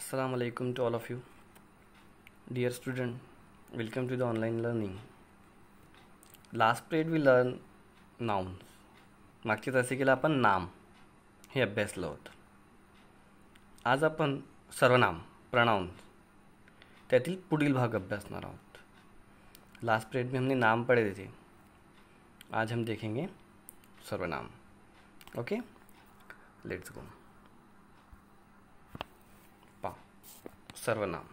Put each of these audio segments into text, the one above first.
Assalamu to all of you dear student welcome to the online learning last Last we learn learn nouns. मागच्या तासिकेला आपण नाम हे अभ्यासलं होतं आज आपण सर्वनाम प्रणाउन त्यातील पुढील भाग अभ्यासणार आहोत लास्ट पीरियड में हमने नाम पढ़े थे आज हम देखेंगे सर्वनाम ओके लेट्स गो सर्वनाम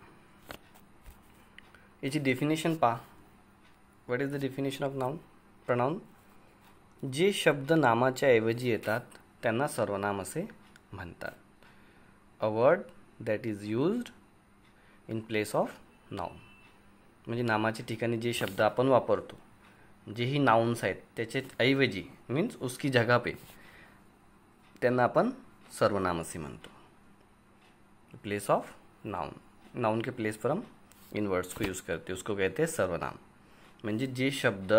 याची डेफिनेशन पहा what is the definition of noun pronoun जे शब्द नामाच्या ऐवजी येतात त्यांना सर्वनाम असे म्हणतात a word that is used in place of noun म्हणजे नामाच्या ठिकाणी जे शब्द आपण वापरतो जेही नाउन्स आहेत त्याचे ऐवजी मीन्स उसकी जगा पे त्यांना आपण सर्वनाम असे म्हणतो प्लेस ऑफ नाउन नाउन के प्लेस पर हम इन वर्ड्स को यूज़ करते हैं उसको कहते हैं सर्वनाम म्हणजे जे शब्द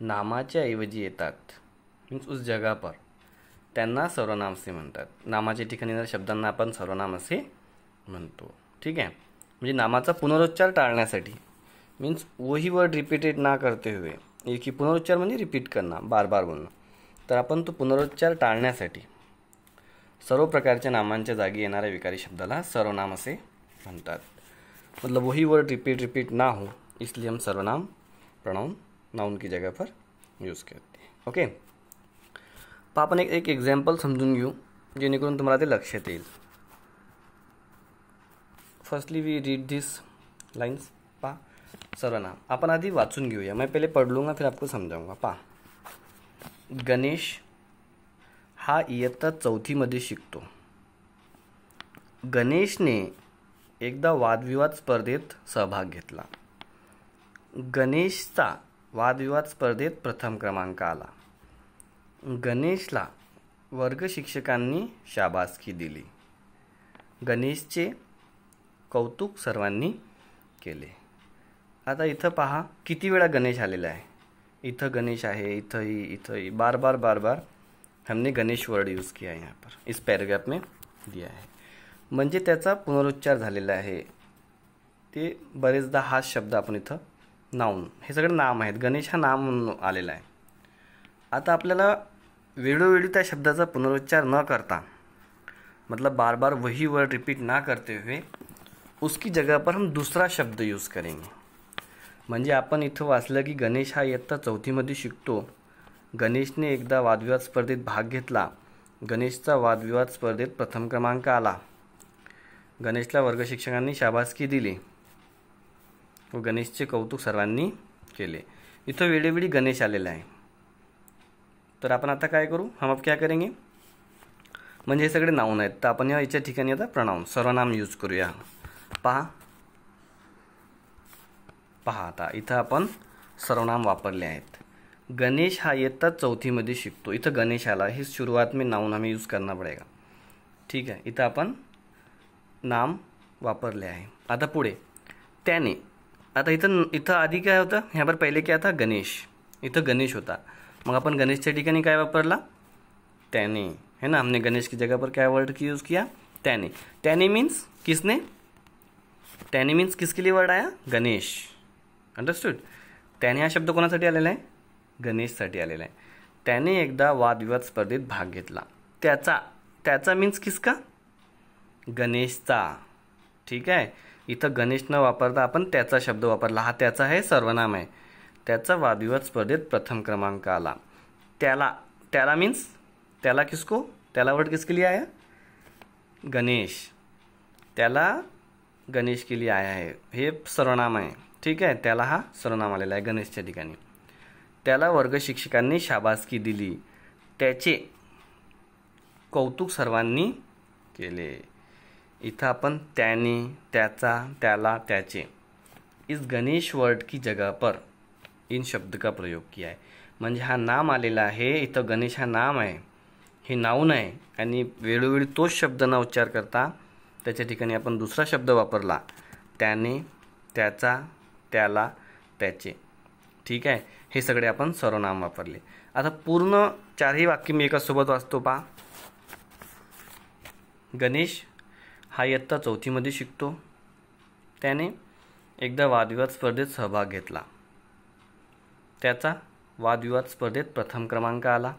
नामाच्या ऐवजी येतात मीन्स उस जगापर त्यांना सर्वनाम असे म्हणतात नामाच्या ठिकाणी येणाऱ्या शब्दांना आपण सर्वनाम असे म्हणतो ठीक आहे म्हणजे नामाचा पुनरुच्चार टाळण्यासाठी मीन्स वही वर्ड रिपीटेड ना करते हुए एक ही पुनरुच्चार म्हणजे रिपीट करणं बार बार बोलणं तर आपण तो पुनरुच्चार टाळण्यासाठी सर्व प्रकारच्या नामांच्या जागी येणाऱ्या विकारी शब्दाला सर्वनाम असे म्हणतात मतलब वही वर्ड रिपीट रिपीट ना हो इसलिए हम सर्वनाम प्रणाम नाउन की जगह पर यूज करते ओके पा आपण एक एक एक्झाम्पल समजून घेऊ जेणेकरून तुम्हाला ते लक्षात येईल firstly we read this lines पा सर्वनाम आपण आधी वाचून घेऊया मैं पहिले पढ़ लूंगा फिर आपको समजाऊंगा पा गणेश हा इयत्ता चौथीमध्ये शिकतो गणेशने एकदा वादविवाद स्पर्धेत सहभाग घेतला गणेशचा वादविवाद स्पर्धेत प्रथम क्रमांक आला गणेशला वर्ग शिक्षकांनी शाबासकी दिली गणेशचे कौतुक सर्वांनी केले आता इथं पहा किती वेळा गणेश आलेला आहे इथं गणेश आहे इथंही इथंही बार बार बार बार हमने गणेश वर्ड यूज किया है यहाँ पर इस पैराग्राफ में दिया है म्हणजे त्याचा पुनरुच्चार झालेला आहे ते बरेचदा हा शब्द आपण इथं नाऊन हे सगळं नाम आहेत गणेश हा नाम म्हणून आलेला आहे आता आपल्याला वेळोवेळी त्या शब्दाचा पुनरुच्चार न करता मतलब बार बार वही वर्ड रिपीट ना करते हुए उसकी जगह पर हम दूसरा शब्द यूज करेंगे म्हणजे आपण इथं वाचलं की गणेश हा इयत्ता चौथीमध्ये शिकतो गणेशने एकदा वादविवाद स्पर्धेत भाग घेतला गणेशचा वादविवाद स्पर्धेत प्रथम क्रमांक आला गणेशला वर्गशिक्षकांनी शाबासकी दिली व गणेशचे कौतुक सर्वांनी केले इथं वेळेवेळी गणेश आलेला आहे तर आपण आता काय करू हम आप क्या करेंगे म्हणजे हे सगळे नाऊन आहेत तर आपण या याच्या ठिकाणी आता प्रणाम सर्वनाम यूज करूया पहा पहा आता इथं आपण सर्वनाम वापरले आहेत गणेश हा इयत्ता चौथीमध्ये शिकतो इथं गणेश आला हे सुरुवात मी नाऊन आम्ही यूज़ करना पडेगा ठीक आहे इथं आपण नाम वापरले आहे आता पुढे त्याने आता इथं इथं आधी काय होतं ह्यावर पहिले काय होता गणेश इथं गणेश होता मग आपण गणेशच्या ठिकाणी काय वापरला त्याने है ना हमने गणेश की जगह पर क्या वर्ड की यूज़ किया त्याने त्याने मीन्स किसने त्याने मीन्स किसके लिए वर्ड आया गणेश अंडरस्टूड त्याने हा शब्द कोणासाठी आलेला आहे गणेशसाठी आलेला आहे त्याने एकदा वादविवाद स्पर्धेत भाग घेतला त्याचा त्याचा मीन्स किसका गणेशचा ठीक आहे इथं गणेश न वापरता आपण त्याचा शब्द वापरला हा त्याचा आहे सर्वनाम आहे त्याचा वादविवाद स्पर्धेत प्रथम क्रमांक आला त्याला त्याला मीन्स त्याला किसको त्याला वर्ड किसके लिए आया गणेश त्याला गणेश के लिए आया आहे हे सर्वनाम आहे ठीक आहे त्याला हा सर्वनाम आलेला आहे गणेशच्या ठिकाणी त्याला वर्गशिक्षकांनी शाबासकी दिली त्याचे कौतुक सर्वांनी केले इथं आपण त्याने त्याचा त्याला त्याचे इस गणेश वर्ड की जगापर पर इन शब्द का प्रयोग किया आहे म्हणजे हा नाम आलेला आहे इथं गणेश हा नाम आहे हे नाऊन आहे आणि वेळोवेळी तोच शब्द न उच्चार करता त्याच्या ठिकाणी आपण दुसरा शब्द वापरला त्याने त्याचा त्याला त्याचे ठीक आहे हे सगळे आपण सर्वनाम वापरले आता पूर्ण चारही वाक्य मी एकासोबत वाचतो पा गणेश हा इयत्ता चौथीमध्ये शिकतो त्याने एकदा वादविवाद स्पर्धेत सहभाग घेतला त्याचा वादविवाद स्पर्धेत प्रथम क्रमांक आला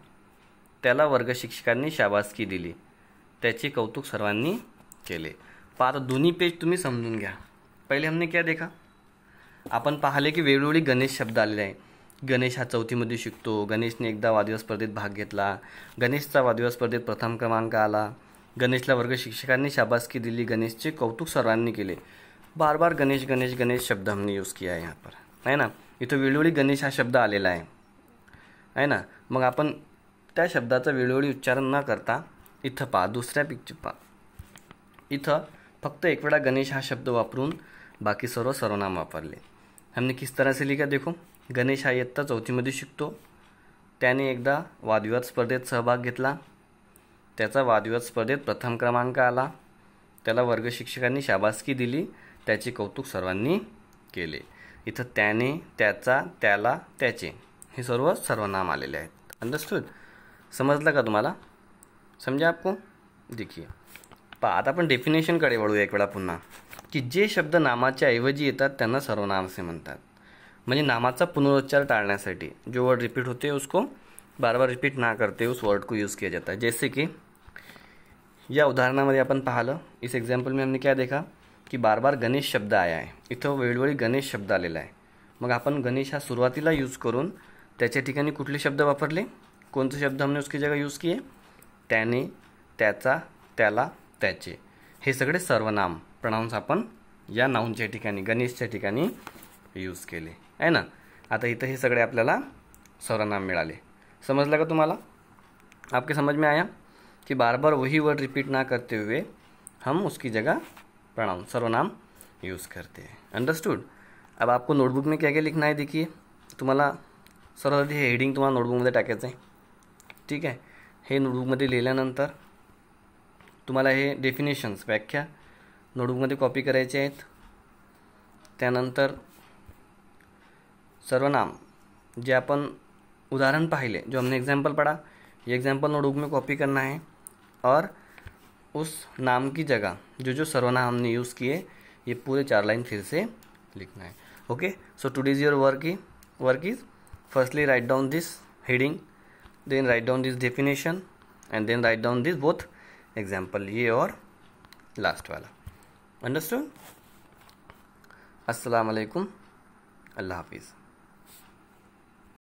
त्याला वर्गशिक्षकांनी शाबासकी दिली त्याचे कौतुक सर्वांनी केले पार आता दोन्ही पेज तुम्ही समजून घ्या पहिले हमने क्या देखा आपण पाहिले की वेळोवेळी गणेश शब्द आलेले आहे गणेश हा चौथीमध्ये शिकतो गणेशने एकदा वादविवाद स्पर्धेत भाग घेतला गणेशचा वादविवाद स्पर्धेत प्रथम क्रमांक आला गणेशला वर्ग शिक्षकांनी शाबासकी दिली गणेशचे कौतुक सर्वांनी केले बार बार गणेश गणेश गणेश शब्द हमने यूज किया आहे यहाँ पर है ना इथं वेळोवेळी गणेश हा शब्द आलेला आहे आहे ना मग आपण त्या शब्दाचं वेळोवेळी उच्चारण न करता इथं पहा दुसऱ्या पिक्चर पहा इथं फक्त एक वेळा गणेश हा शब्द वापरून बाकी सर्व सर्वनाम वापरले हमने किस तरह से लिखा देखो गणेश हा इयत्ता चौथीमध्ये शिकतो त्याने एकदा वादविवाद स्पर्धेत सहभाग घेतला त्याचा वादविवाद स्पर्धेत प्रथम क्रमांक आला त्याला वर्गशिक्षकांनी शाबासकी दिली त्याचे कौतुक सर्वांनी केले इथं त्याने त्याचा त्याला त्याचे हे सर्व सर्वनाम आलेले आहेत अंडरस्टूड समजलं का तुम्हाला समजा आपको देखिए पा आता आपण डेफिनेशनकडे वळूया एक वेळा पुन्हा की जे शब्द नामाच्या ऐवजी येतात त्यांना सर्वनाम असे म्हणतात म्हणजे नामाचा पुनरुच्चार टाळण्यासाठी जो वर्ड रिपीट होते उसको बार बार रिपीट ना करते उस वर्ड को यूज़ किया जाता है जैसे कि या उदाहरणामध्ये आपण पाहिलं इस एक्झाम्पल में हमने क्या देखा की बार बार गणेश शब्द आया आहे इथं वेळोवेळी गणेश शब्द आलेला आहे मग आपण गणेश हा सुरुवातीला यूज करून त्याच्या ठिकाणी कुठले शब्द वापरले कोणते शब्द हमने उसकी जगह यूज किए त्याने त्याचा त्याला त्याचे हे सगळे सर्वनाम प्रणाऊन्स आपण या नाऊनच्या ठिकाणी गणेशच्या ठिकाणी यूज केले आहे ना आता इथं हे सगळे आपल्याला सर्वनाम मिळाले समजलं का तुम्हाला आपके समझ में आया कि बार बार वही वर्ड रिपीट ना करते हुए हम उसकी जगह प्रणाम सर्वनाम यूज़ करते हैं अंडरस्टूड अब आपको नोटबुक में क्या क्या लिखना है देखिए तुम्हाला सर्व हे हेडिंग तुम्हाला नोटबुकमध्ये टाकायचं आहे ठीक आहे हे नोटबुकमध्ये लिहिल्यानंतर तुम्हाला हे डेफिनेशन्स व्याख्या नोटबुकमध्ये कॉपी करायचे आहेत त्यानंतर सर्वनाम जे अपन उदाहरण पाले जो हमने एग्जाम्पल पढ़ा ये एग्जाम्पल नोटबुक में कॉपी करना है और उस नाम की जगह जो जो सर्वनाम हमने यूज़ किए ये पूरे चार लाइन फिर से लिखना है okay so today's your work ही work is firstly write down this heading then write down this definition and then write down this both example ये और लास्ट वाला अंडरस्टूड अस्सलाम वालेकुम अल्लाह हाफिज़